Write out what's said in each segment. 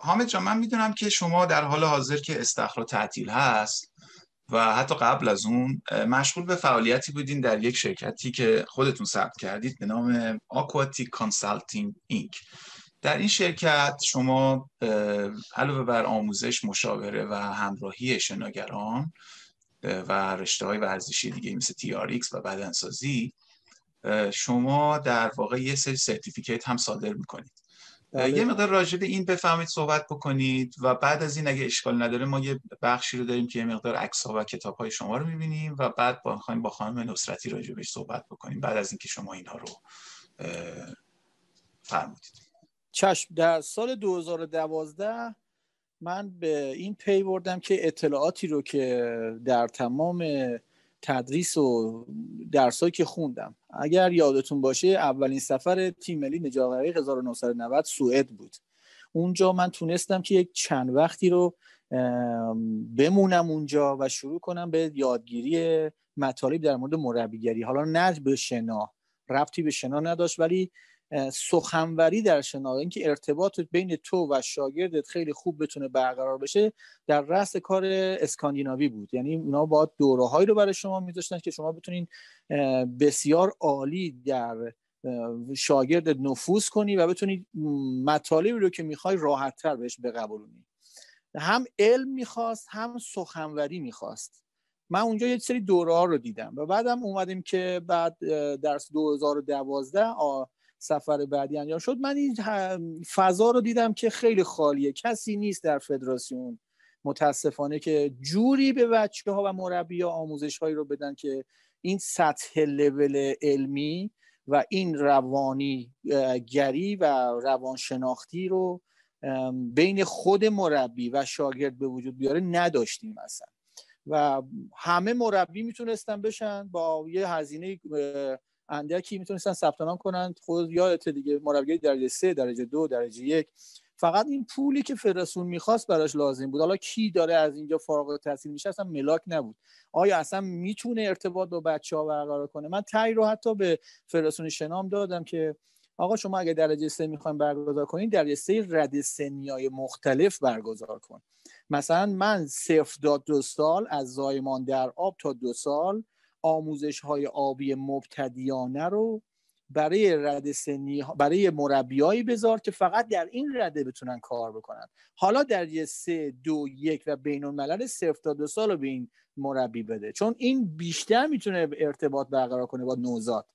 حامد جان من میدونم که شما در حال حاضر که استخر و تعطیل هست و حتی قبل از اون مشغول به فعالیتی بودین در یک شرکتی که خودتون ثبت کردید به نام آکواتیک کانسالتینگ اینک در این شرکت شما علاوه بر آموزش مشاوره و همراهی شناگران و رشته های ورزشی دیگه مثل TRX و بدنسازی شما در واقع یه سری سرتیفیکیت هم صادر میکنید بله. یه مقدار راجع به این بفهمید صحبت بکنید و بعد از این اگه اشکال نداره ما یه بخشی رو داریم که یه مقدار عکس ها و کتاب های شما رو میبینیم و بعد با با خانم نصرتی راجع بهش صحبت بکنیم بعد از اینکه شما اینها رو فرمودید چشم در سال 2012 من به این پی بردم که اطلاعاتی رو که در تمام تدریس و درسایی که خوندم اگر یادتون باشه اولین سفر تیم ملی نجاوری 1990 سوئد بود اونجا من تونستم که یک چند وقتی رو بمونم اونجا و شروع کنم به یادگیری مطالب در مورد مربیگری حالا نه به شنا ربطی به شنا نداشت ولی سخنوری در شنا اینکه ارتباط بین تو و شاگردت خیلی خوب بتونه برقرار بشه در رأس کار اسکاندیناوی بود یعنی اونا با دورههایی رو برای شما میذاشتن که شما بتونین بسیار عالی در شاگرد نفوذ کنی و بتونی مطالبی رو که میخوای راحتتر بهش بقبولونی هم علم میخواست هم سخنوری میخواست من اونجا یه سری دوره ها رو دیدم و بعدم اومدیم که بعد درس 2012 سفر بعدی انجام شد من این فضا رو دیدم که خیلی خالیه کسی نیست در فدراسیون متاسفانه که جوری به بچه ها و مربی ها آموزش هایی رو بدن که این سطح لول علمی و این روانی گری و روانشناختی رو بین خود مربی و شاگرد به وجود بیاره نداشتیم اصلا و همه مربی میتونستن بشن با یه هزینه اندکی میتونستن ثبت نام کنن خود یادت دیگه مربیگری درجه سه درجه دو درجه یک فقط این پولی که فرسون میخواست براش لازم بود حالا کی داره از اینجا فارغ التحصیل میشه اصلا ملاک نبود آیا اصلا میتونه ارتباط با بچه ها برقرار کنه من تایی رو حتی به فرسون شنام دادم که آقا شما اگه درجه سه میخوایم برگزار کنین درجه سه رد سنیای مختلف برگزار کن مثلا من صفر تا دو سال از زایمان در آب تا دو سال آموزش های آبی مبتدیانه رو برای رد سنی برای مربیایی بذار که فقط در این رده بتونن کار بکنن حالا در یه سه دو یک و بین الملل صرف تا دو سال رو به این مربی بده چون این بیشتر میتونه ارتباط برقرار کنه با نوزاد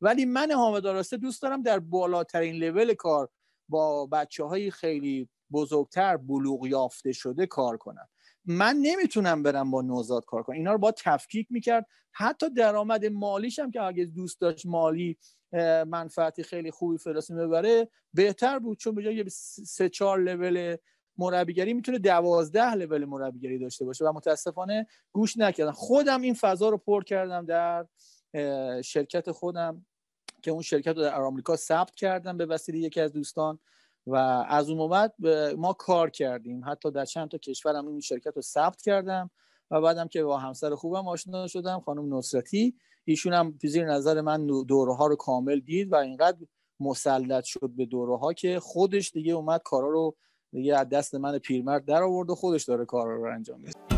ولی من حامد آراسته دوست دارم در بالاترین لول کار با بچه های خیلی بزرگتر بلوغ یافته شده کار کنم. من نمیتونم برم با نوزاد کار کنم اینا رو با تفکیک میکرد حتی درآمد مالیشم که اگه دوست داشت مالی منفعتی خیلی خوبی فلسطین ببره بهتر بود چون به جای سه چهار لول مربیگری میتونه دوازده لول مربیگری داشته باشه و متاسفانه گوش نکردم خودم این فضا رو پر کردم در شرکت خودم که اون شرکت رو در آمریکا ثبت کردم به وسیله یکی از دوستان و از اون بعد ما کار کردیم حتی در چند تا کشورم این شرکت رو ثبت کردم و بعدم که با همسر خوبم آشنا شدم خانم نصرتی ایشون هم زیر نظر من دوره ها رو کامل دید و اینقدر مسلط شد به دوره ها که خودش دیگه اومد کارا رو دیگه از دست من پیرمرد در آورد و خودش داره کارا رو انجام میده